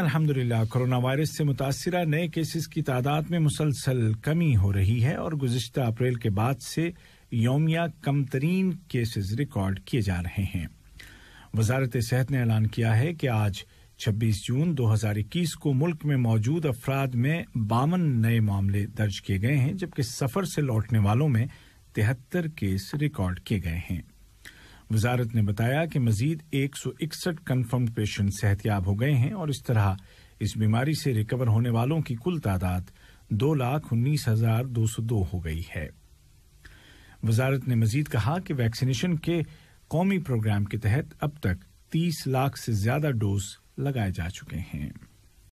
अल्हम्दुलिल्लाह corona virus से मुतासर नए केसेस की तादाद में मुसलसल कमी हो रही है और गुजशत अप्रैल के बाद से योमिया कम तरीन केसेज रिकॉर्ड किए जा रहे हैं वजारत सेहत ने ऐलान किया है कि आज 26 जून 2021 को मुल्क में मौजूद अफराद में बावन नए मामले दर्ज किए गए हैं जबकि सफ़र से लौटने वालों में तिहत्तर केस रिकॉर्ड किए गए हैं वजारत ने बताया कि मजीद एक सौ इकसठ कन्फर्म पेशेंट सेहतियाब हो गए हैं और इस तरह इस बीमारी से रिकवर होने वालों की कुल तादाद दो लाख उन्नीस हजार दो सौ दो हो गई है वजारत ने मजीद कहा कि वैक्सीनेशन के कौमी प्रोग्राम के तहत अब तक तीस लाख से ज्यादा डोज लगाए जा चुके हैं